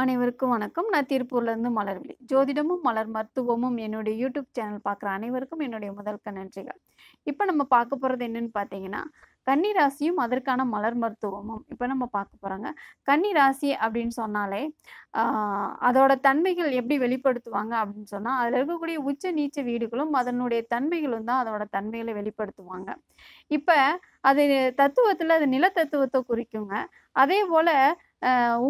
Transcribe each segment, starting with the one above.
அனைவருக்கும் வணக்கம் நான் திருப்பூர்லேருந்து மலர்விழி ஜோதிடமும் மலர் மருத்துவமும் என்னுடைய யூடியூப் சேனல் பார்க்குற அனைவருக்கும் என்னுடைய முதல்க நன்றிகள் இப்போ நம்ம பார்க்க போகிறது என்னென்னு பார்த்தீங்கன்னா கன்னி ராசியும் அதற்கான மலர் மருத்துவமும் இப்போ நம்ம பார்க்க போகிறோங்க கன்னி ராசி அப்படின்னு சொன்னாலே அதோட தன்மைகள் எப்படி வெளிப்படுத்துவாங்க அப்படின்னு சொன்னால் அதில் இருக்கக்கூடிய உச்ச நீச்ச வீடுகளும் அதனுடைய தன்மைகளும் தான் அதோட தன்மைகளை வெளிப்படுத்துவாங்க இப்போ அது தத்துவத்தில் அது நில தத்துவத்தை குறிக்குங்க அதே போல்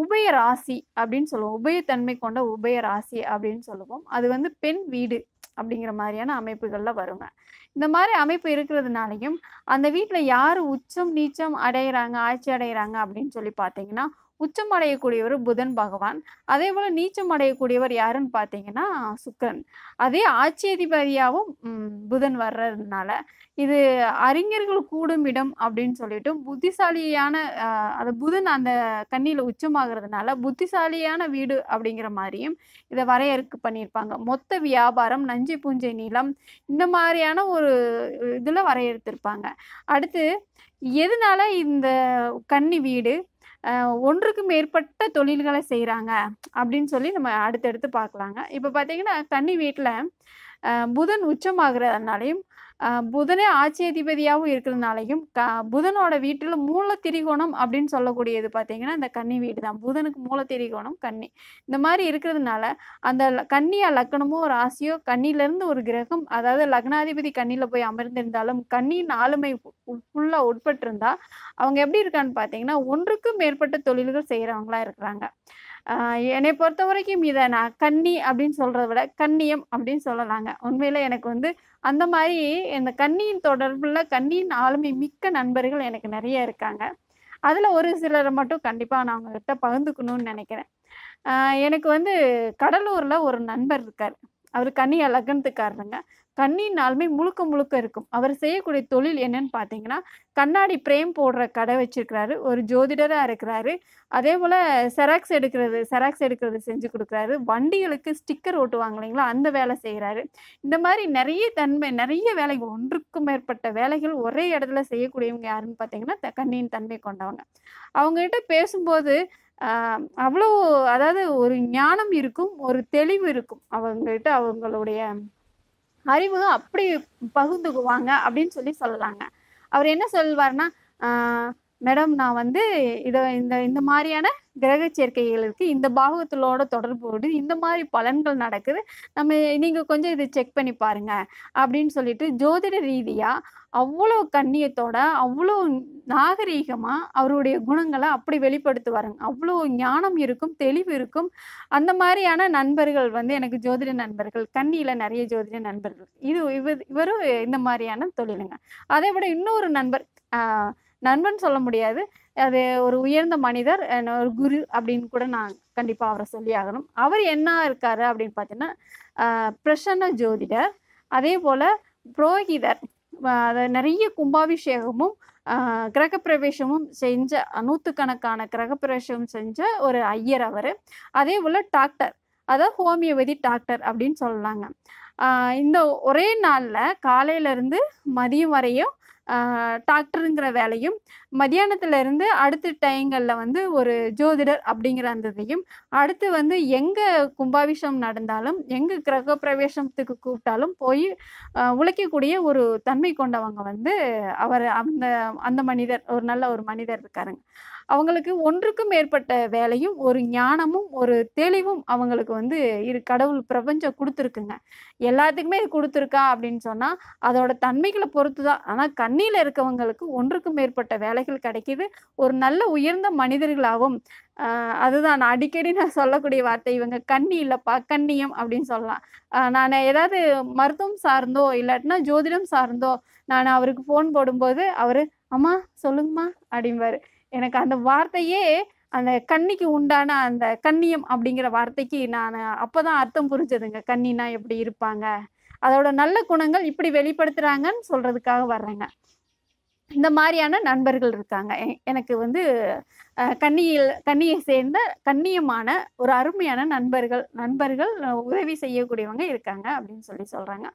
உபய ராசி அப்படின்னு சொல்லுவோம் உபயத்தன்மை கொண்ட உபய ராசி அப்படின்னு சொல்லுவோம் அது வந்து பெண் வீடு அப்படிங்கிற மாதிரியான அமைப்புகளில் வருங்க இந்த மாதிரி அமைப்பு இருக்கிறதுனாலையும் அந்த வீட்டில் யார் உச்சம் நீச்சம் அடையிறாங்க ஆட்சி அடைகிறாங்க அப்படின்னு சொல்லி பார்த்தீங்கன்னா உச்சம் அடையக்கூடியவர் புதன் பகவான் அதே போல் நீச்சம் அடையக்கூடியவர் யாருன்னு பார்த்தீங்கன்னா சுக்கரன் அதே ஆட்சி அதிபதியாகவும் புதன் வர்றதுனால இது அறிஞர்கள் கூடும் இடம் அப்படின்னு சொல்லிட்டு புத்திசாலியான அது புதன் அந்த கண்ணியில் உச்சமாகிறதுனால புத்திசாலியான வீடு அப்படிங்கிற மாதிரியும் இதை வரையறுக்கு பண்ணியிருப்பாங்க மொத்த வியாபாரம் நஞ்சை பூஞ்சை நிலம் இந்த மாதிரியான ஒரு ஒரு இதில் வரையறுத்திருப்பாங்க அடுத்து எதனால இந்த கன்னி வீடு ஒன்றுக்கு மேற்பட்ட தொழில்களை செய்கிறாங்க அப்படின்னு சொல்லி நம்ம அடுத்தடுத்து பார்க்கலாங்க இப்போ பார்த்தீங்கன்னா கன்னி வீட்டில் புதன் உச்சமாகிறதுனாலையும் புதனே ஆட்சி அதிபதியாகவும் இருக்கிறதுனாலையும் க புதனோட வீட்டில் மூல திரிகோணம் அப்படின்னு சொல்லக்கூடியது பார்த்தீங்கன்னா இந்த கன்னி வீடு தான் புதனுக்கு மூல திரிகோணம் கன்னி இந்த மாதிரி இருக்கிறதுனால அந்த கன்னியா லக்கணமோ ராசியோ கன்னியிலேருந்து ஒரு கிரகம் அதாவது லக்னாதிபதி கன்னியில் போய் அமர்ந்திருந்தாலும் கன்னியின் ஆளுமை ஃபுல்லாக உட்பட்டிருந்தா அவங்க எப்படி இருக்கான்னு பார்த்தீங்கன்னா ஒன்றுக்கும் மேற்பட்ட தொழில்கள் செய்கிறவங்களா இருக்கிறாங்க என்னை பொறுத்த வரைக்கும் இதை நான் கன்னி அப்படின்னு சொல்கிறத விட கண்ணியம் அப்படின்னு சொல்லலாங்க உண்மையில் எனக்கு வந்து அந்த மாதிரி இந்த கண்ணியின் தொடர்பில் கண்ணியின் ஆளுமை மிக்க நண்பர்கள் எனக்கு நிறைய இருக்காங்க அதில் ஒரு சிலரை மட்டும் கண்டிப்பாக நான் அவங்ககிட்ட பகிர்ந்துக்கணும்னு நினைக்கிறேன் எனக்கு வந்து கடலூரில் ஒரு நண்பர் இருக்கார் அவர் கன்னி கண்ணின் கண்ணினாலுமே முழுக்க முழுக்க இருக்கும் அவர் செய்யக்கூடிய தொழில் என்னன்னு பார்த்தீங்கன்னா கண்ணாடி பிரேம் போடுற கடை வச்சிருக்கிறாரு ஒரு ஜோதிடராக இருக்கிறாரு அதே போல் செராக்ஸ் எடுக்கிறது செராக்ஸ் எடுக்கிறது செஞ்சு கொடுக்குறாரு வண்டிகளுக்கு ஸ்டிக்கர் ஓட்டுவாங்க இல்லைங்களா அந்த வேலை செய்கிறாரு இந்த மாதிரி நிறைய தன்மை நிறைய வேலைகள் ஒன்றுக்கும் மேற்பட்ட வேலைகள் ஒரே இடத்துல செய்யக்கூடியவங்க யாருன்னு பார்த்தீங்கன்னா கண்ணியின் தன்மை கொண்டவங்க அவங்ககிட்ட பேசும்போது அவ்வளோ அதாவது ஒரு ஞானம் இருக்கும் ஒரு தெளிவு இருக்கும் அவங்ககிட்ட அவங்களுடைய அறிவு அப்படி பகுந்துக்குவாங்க அப்படின்னு சொல்லி சொல்லலாங்க அவர் என்ன சொல்வார்னா மேடம் நான் வந்து இதை இந்த இந்த மாதிரியான கிரக சேர்க்கைகள் இருக்குது இந்த தொடர்பு தொடர்போடு இந்த மாதிரி பலன்கள் நடக்குது நம்ம நீங்கள் கொஞ்சம் இதை செக் பண்ணி பாருங்க அப்படின்னு சொல்லிட்டு ஜோதிட ரீதியாக அவ்வளோ கண்ணியத்தோட அவ்வளோ நாகரீகமா அவருடைய குணங்களை அப்படி வெளிப்படுத்துவாருங்க அவ்வளோ ஞானம் இருக்கும் தெளிவு இருக்கும் அந்த மாதிரியான நண்பர்கள் வந்து எனக்கு ஜோதிட நண்பர்கள் கண்ணியில நிறைய ஜோதிட நண்பர்கள் இது இவர் இவரும் இந்த மாதிரியான தொழிலுங்க அதை விட இன்னொரு நண்பர் நண்பன் சொல்ல முடியாது அது ஒரு உயர்ந்த மனிதர் ஒரு குரு அப்படின்னு கூட நான் கண்டிப்பாக அவரை சொல்லி ஆகணும் அவர் என்ன இருக்காரு அப்படின்னு பார்த்தீங்கன்னா பிரசன்ன ஜோதிடர் அதே போல் புரோகிதர் அதை நிறைய கும்பாபிஷேகமும் கிரகப்பிரவேசமும் செஞ்ச நூற்றுக்கணக்கான கிரகப்பிரவேசம் செஞ்ச ஒரு ஐயர் அவர் அதே போல் டாக்டர் அதான் ஹோமியோபதி டாக்டர் அப்படின்னு சொல்லலாங்க இந்த ஒரே நாளில் காலையிலேருந்து மதியம் வரையும் டாக்டருங்கிற வேலையும் மத்தியானத்துலேருந்து அடுத்த டைங்களில் வந்து ஒரு ஜோதிடர் அப்படிங்கிற அந்த இதையும் அடுத்து வந்து எங்கே கும்பாபிஷம் நடந்தாலும் எங்கே கிரக பிரவேசத்துக்கு கூப்பிட்டாலும் போய் உழைக்கக்கூடிய ஒரு தன்மை கொண்டவங்க வந்து அவர் அந்த அந்த மனிதர் ஒரு நல்ல ஒரு மனிதர் இருக்காருங்க அவங்களுக்கு ஒன்றுக்கும் மேற்பட்ட வேலையும் ஒரு ஞானமும் ஒரு தெளிவும் அவங்களுக்கு வந்து இரு கடவுள் பிரபஞ்சம் கொடுத்துருக்குங்க எல்லாத்துக்குமே இது கொடுத்துருக்கா அப்படின்னு சொன்னால் அதோட தன்மைகளை பொறுத்து தான் ஆனால் கண்ணியில் இருக்கவங்களுக்கு ஒன்றுக்கும் மேற்பட்ட வேலைகள் கிடைக்கிது ஒரு நல்ல உயர்ந்த மனிதர்களாகவும் அதுதான் நான் அடிக்கடி நான் சொல்லக்கூடிய வார்த்தை இவங்க கண்ணி இல்லைப்பா கண்ணியம் அப்படின்னு சொல்லலாம் நான் ஏதாவது மருத்துவம் சார்ந்தோ இல்லாட்டினா ஜோதிடம் சார்ந்தோ நான் அவருக்கு ஃபோன் போடும்போது அவர் அம்மா சொல்லுங்கம்மா அப்படிம்பாரு எனக்கு அந்த வார்த்தையே அந்த கன்னிக்கு உண்டான அந்த கண்ணியம் அப்படிங்கிற வார்த்தைக்கு நான் அப்போ தான் அர்த்தம் புரிஞ்சதுங்க கண்ணின்னா எப்படி இருப்பாங்க அதோட நல்ல குணங்கள் இப்படி வெளிப்படுத்துகிறாங்கன்னு சொல்கிறதுக்காக வர்றேங்க இந்த மாதிரியான நண்பர்கள் இருக்காங்க எனக்கு வந்து கண்ணியில் கண்ணியை சேர்ந்த கண்ணியமான ஒரு அருமையான நண்பர்கள் நண்பர்கள் உதவி செய்யக்கூடியவங்க இருக்காங்க அப்படின்னு சொல்லி சொல்கிறாங்க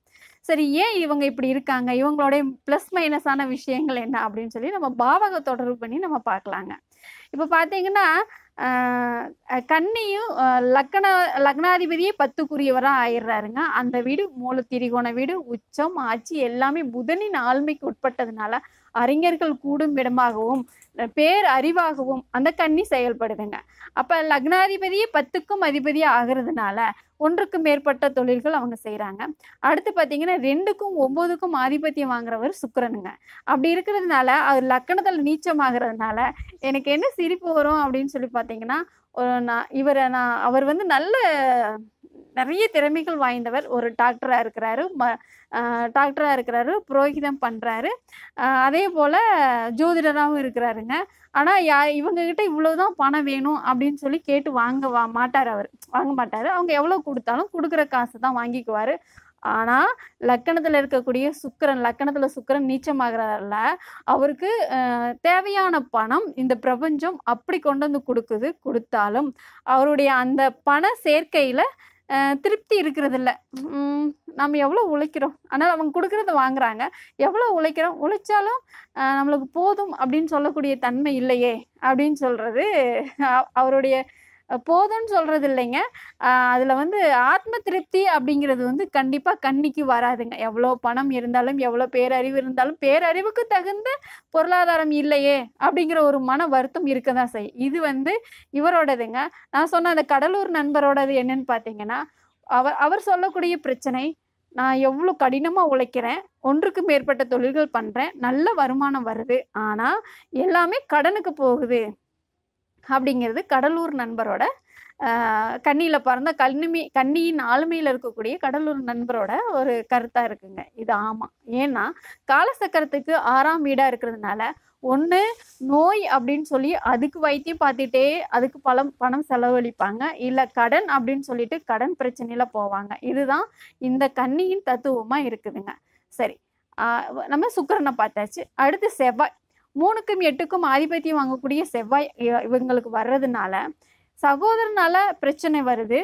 சரி ஏன் இவங்க இப்படி இருக்காங்க இவங்களுடைய ப்ளஸ் மைனஸான விஷயங்கள் என்ன அப்படின்னு சொல்லி நம்ம பாவக தொடர்பு பண்ணி நம்ம பார்க்கலாங்க இப்போ பார்த்தீங்கன்னா கண்ணியும் லக்ன லக்னாதிபதியே பத்துக்குரியவராக ஆயிடுறாருங்க அந்த வீடு மூல திரிகோண வீடு உச்சம் ஆட்சி எல்லாமே புதனின் ஆழ்மைக்கு உட்பட்டதுனால அறிஞர்கள் கூடும் இடமாகவும் பேர் அறிவாகவும் அந்த கன்னி செயல்படுதுங்க அப்போ லக்னாதிபதியே பத்துக்கும் அதிபதி ஆகிறதுனால ஒன்றுக்கு மேற்பட்ட தொழில்கள் அவங்க செய்கிறாங்க அடுத்து பார்த்தீங்கன்னா ரெண்டுக்கும் ஒம்போதுக்கும் ஆதிபத்தியம் வாங்குறவர் சுக்கரனுங்க அப்படி இருக்கிறதுனால அது லக்கணத்தில் நீச்சமாகிறதுனால எனக்கு என்ன சிரிப்பு வரும் அப்படின்னு சொல்லி பார்த்தீங்கன்னா நான் இவரை நான் அவர் வந்து நல்ல நிறைய திறமைகள் வாய்ந்தவர் ஒரு டாக்டராக இருக்கிறாரு ம டாக்டராக இருக்கிறாரு புரோகிதம் பண்ணுறாரு அதே போல் ஜோதிடராகவும் இருக்கிறாருங்க ஆனால் யா இவங்ககிட்ட இவ்வளோதான் பணம் வேணும் அப்படின்னு சொல்லி கேட்டு வாங்க வா மாட்டார் அவர் வாங்க மாட்டார் அவங்க எவ்வளோ கொடுத்தாலும் கொடுக்குற காசு தான் வாங்கிக்குவார் ஆனால் லக்கணத்தில் இருக்கக்கூடிய சுக்கரன் லக்கணத்தில் சுக்கரன் நீச்சமாகறதில்ல அவருக்கு தேவையான பணம் இந்த பிரபஞ்சம் அப்படி கொண்டு வந்து கொடுக்குது கொடுத்தாலும் அவருடைய அந்த பண சேர்க்கையில் திருப்தி இருக்கிறதில்ல நம்ம எவ்வளோ உழைக்கிறோம் ஆனால் அவங்க கொடுக்குறத வாங்குறாங்க எவ்வளோ உழைக்கிறோம் உழைச்சாலும் நம்மளுக்கு போதும் அப்படின்னு சொல்லக்கூடிய தன்மை இல்லையே அப்படின்னு சொல்கிறது அவருடைய போதும்னு சொல்கிறது இல்லைங்க அதில் வந்து ஆத்ம திருப்தி அப்படிங்கிறது வந்து கண்டிப்பாக கண்ணிக்கு வராதுங்க எவ்வளோ பணம் இருந்தாலும் எவ்வளோ பேரறிவு இருந்தாலும் பேரறிவுக்கு தகுந்த பொருளாதாரம் இல்லையே அப்படிங்கிற ஒரு மன வருத்தம் இருக்க தான் செய்யும் இது வந்து இவரோடதுங்க நான் சொன்ன அந்த கடலூர் நண்பரோடது என்னன்னு பார்த்தீங்கன்னா அவர் அவர் சொல்லக்கூடிய பிரச்சனை நான் எவ்வளோ கடினமாக உழைக்கிறேன் ஒன்றுக்கு மேற்பட்ட தொழில்கள் பண்ணுறேன் நல்ல வருமானம் வருது ஆனால் எல்லாமே கடனுக்கு போகுது அப்படிங்கிறது கடலூர் நண்பரோட கண்ணியில் பிறந்த கண்ணுமி கண்ணியின் ஆளுமையில் இருக்கக்கூடிய கடலூர் நண்பரோட ஒரு கருத்தாக இருக்குங்க இது ஆமாம் ஏன்னா காலசக்கரத்துக்கு ஆறாம் வீடாக இருக்கிறதுனால ஒன்று நோய் அப்படின்னு சொல்லி அதுக்கு வைத்தியம் பார்த்துட்டே அதுக்கு பலம் பணம் செலவழிப்பாங்க இல்லை கடன் அப்படின்னு சொல்லிட்டு கடன் பிரச்சனையில் போவாங்க இதுதான் இந்த கண்ணியின் தத்துவமாக இருக்குதுங்க சரி நம்ம சுக்கரனை பார்த்தாச்சு அடுத்து செவ்வாய் மூணுக்கும் எட்டுக்கும் ஆதிபத்தியம் வாங்கக்கூடிய செவ்வாய் இவங்களுக்கு வர்றதுனால சகோதரனால பிரச்சனை வருது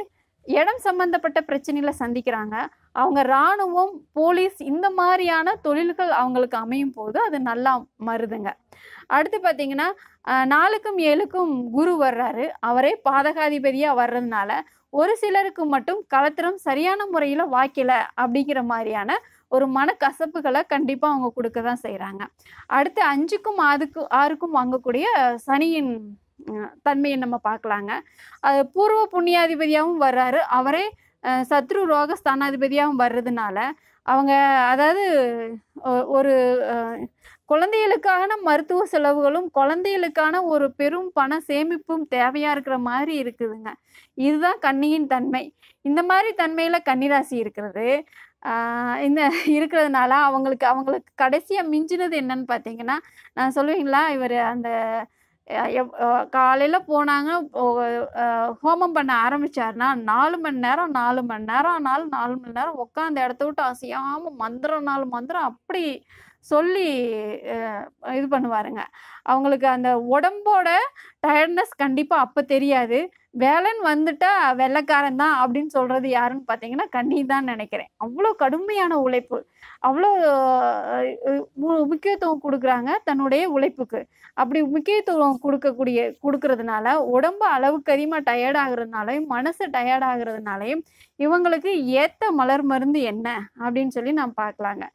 இடம் சம்பந்தப்பட்ட பிரச்சனையில சந்திக்கிறாங்க அவங்க இராணுவம் போலீஸ் இந்த மாதிரியான தொழில்கள் அவங்களுக்கு அமையும் போது அது நல்லா மருதுங்க அடுத்து பார்த்தீங்கன்னா நாலுக்கும் ஏழுக்கும் குரு வர்றாரு அவரே பாதகாதிபதியாக வர்றதுனால ஒரு சிலருக்கு மட்டும் கலத்திரம் சரியான முறையில் வாய்க்கல அப்படிங்கிற மாதிரியான ஒரு மனக்கசப்புகளை கண்டிப்பாக அவங்க கொடுக்க தான் செய்கிறாங்க அடுத்து அஞ்சுக்கும் ஆறுக்கும் ஆறுக்கும் வாங்கக்கூடிய சனியின் தன்மையை நம்ம பார்க்கலாங்க அது பூர்வ புண்ணியாதிபதியாகவும் வர்றாரு அவரே சத்ரு ரோக ஸ்தானாதிபதியாகவும் வர்றதுனால அவங்க அதாவது ஒரு குழந்தைகளுக்கான மருத்துவ செலவுகளும் குழந்தைகளுக்கான ஒரு பெரும் பண சேமிப்பும் தேவையாக இருக்கிற மாதிரி இருக்குதுங்க இதுதான் கண்ணியின் தன்மை இந்த மாதிரி தன்மையில் கன்னிராசி இருக்கிறது இந்த இருக்கிறதுனால அவங்களுக்கு அவங்களுக்கு கடைசியாக மிஞ்சினது என்னன்னு பார்த்தீங்கன்னா நான் சொல்லுவீங்களா இவர் அந்த காலையில் போனாங்க ஹோமம் பண்ண ஆரம்பிச்சாருன்னா நாலு மணி நேரம் நாலு மணி நேரம் நாலு நாலு மணி நேரம் உட்காந்து இடத்த விட்டு அசையாமல் மந்திரம் நாலு மந்திரம் அப்படி சொல்லி இது பண்ணுவாருங்க அவங்களுக்கு அந்த உடம்போட டயர்ட்னஸ் கண்டிப்பாக அப்போ தெரியாது வேலன் வந்துட்டா வெள்ளக்காரன் தான் அப்படின்னு சொல்கிறது யாருன்னு பார்த்தீங்கன்னா கண்ணி தான் நினைக்கிறேன் அவ்வளோ கடுமையான உழைப்பு அவ்வளோ முக்கியத்துவம் கொடுக்குறாங்க தன்னுடைய உழைப்புக்கு அப்படி முக்கியத்துவம் கொடுக்கக்கூடிய கொடுக்கறதுனால உடம்பு அளவுக்கு அதிகமாக டயர்ட் ஆகுறதுனாலையும் மனசு டயர்ட் ஆகுறதுனாலையும் இவங்களுக்கு ஏற்ற மலர் மருந்து என்ன அப்படின்னு சொல்லி நாம் பார்க்கலாங்க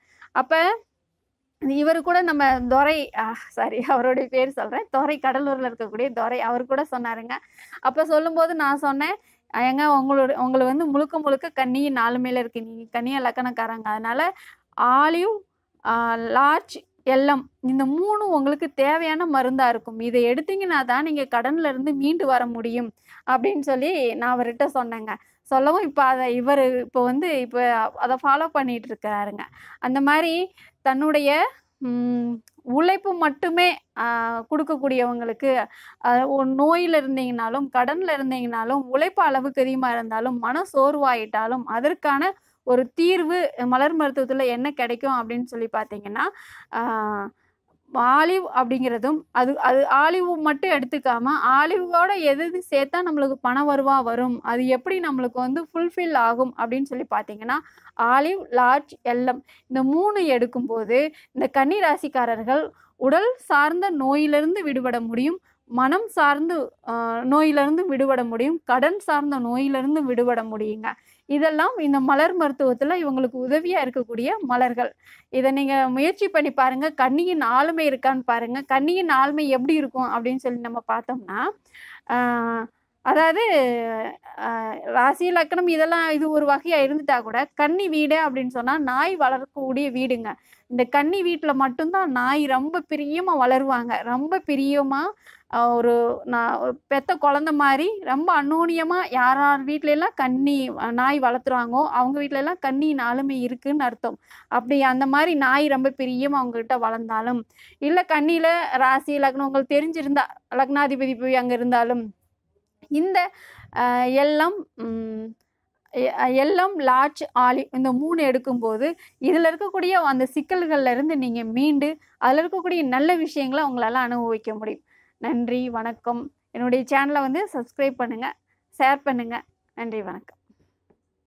அப்போ இவர் கூட நம்ம துரை சாரி அவருடைய பேர் சொல்கிறேன் துரை கடலூரில் இருக்கக்கூடிய துரை அவர் கூட சொன்னாருங்க அப்போ சொல்லும்போது நான் சொன்னேன் ஏங்க உங்களுடைய உங்களை வந்து முழுக்க முழுக்க கன்னியும் நாலு மேலே இருக்கு நீங்கள் கண்ணியை இலக்கணக்காரங்க அதனால் ஆலிவ் லார்ஜ் எல்லம் இந்த மூணும் உங்களுக்கு தேவையான மருந்தாக இருக்கும் இதை எடுத்தீங்கன்னா தான் நீங்கள் கடனில் இருந்து மீண்டு வர முடியும் அப்படின்னு சொல்லி நான் அவர்கிட்ட சொன்னேங்க சொல்லவும் இப்போ அதை இவர் இப்போ வந்து இப்போ அதை ஃபாலோ பண்ணிகிட்டு இருக்கிறாருங்க அந்த மாதிரி தன்னுடைய உழைப்பு மட்டுமே கொடுக்கக்கூடியவங்களுக்கு நோயில் இருந்தீங்கனாலும் கடனில் இருந்தீங்கனாலும் உழைப்பு அளவுக்கு அதிகமாக இருந்தாலும் மன சோர்வாயிட்டாலும் அதற்கான ஒரு தீர்வு மலர் மருத்துவத்தில் என்ன கிடைக்கும் அப்படின்னு சொல்லி பார்த்தீங்கன்னா ஆலிவ் அப்படிங்கிறதும் அது அது ஆலிவ் மட்டும் எடுத்துக்காம ஆலிவோட எது எது சேர்த்தா நம்மளுக்கு பண வருவா வரும் அது எப்படி நம்மளுக்கு வந்து ஃபுல்ஃபில் ஆகும் அப்படின்னு சொல்லி பார்த்தீங்கன்னா ஆலிவ் லார்ஜ் எல்லம் இந்த மூணு எடுக்கும்போது இந்த கன்னி ராசிக்காரர்கள் உடல் சார்ந்த நோயிலிருந்து விடுபட முடியும் மனம் சார்ந்து நோயிலிருந்து விடுபட முடியும் கடன் சார்ந்த நோயிலிருந்து விடுபட முடியுங்க இதெல்லாம் இந்த மலர் மருத்துவத்தில் இவங்களுக்கு உதவியாக இருக்கக்கூடிய மலர்கள் இதை நீங்கள் முயற்சி பண்ணி பாருங்கள் கண்ணியின் ஆளுமை இருக்கான்னு பாருங்கள் கண்ணியின் ஆளுமை எப்படி இருக்கும் அப்படின்னு சொல்லி நம்ம பார்த்தோம்னா அதாவது ராசி லக்கணம் இதெல்லாம் இது ஒரு வகையாக இருந்துட்டா கூட கன்னி வீடு அப்படின்னு சொன்னால் நாய் வளரக்கூடிய வீடுங்க இந்த கன்னி வீட்டில் மட்டும்தான் நாய் ரொம்ப பிரியமாக வளருவாங்க ரொம்ப பிரியமாக ஒரு நான் பெத்த குழந்த மாதிரி ரொம்ப அன்னோனியமாக யார் யார் வீட்லெல்லாம் கன்னி நாய் வளர்த்துறாங்கோ அவங்க வீட்டிலலாம் கன்னி ஆளுமை இருக்குன்னு அர்த்தம் அப்படி அந்த மாதிரி நாய் ரொம்ப பிரியமாக அவங்கக்கிட்ட வளர்ந்தாலும் இல்லை கன்னியில் ராசி லக்னம் உங்களுக்கு தெரிஞ்சிருந்தா லக்னாதிபதி போய் அங்கே இருந்தாலும் இந்த எல்லாம் எல்லம் லார்ஜ் ஆலி இந்த மூணு எடுக்கும்போது இதில் இருக்கக்கூடிய அந்த இருந்து நீங்கள் மீண்டு அதில் இருக்கக்கூடிய நல்ல விஷயங்களை உங்களால் அனுபவிக்க முடியும் நன்றி வணக்கம் என்னுடைய சேனலை வந்து சப்ஸ்கிரைப் பண்ணுங்கள் ஷேர் பண்ணுங்கள் நன்றி வணக்கம்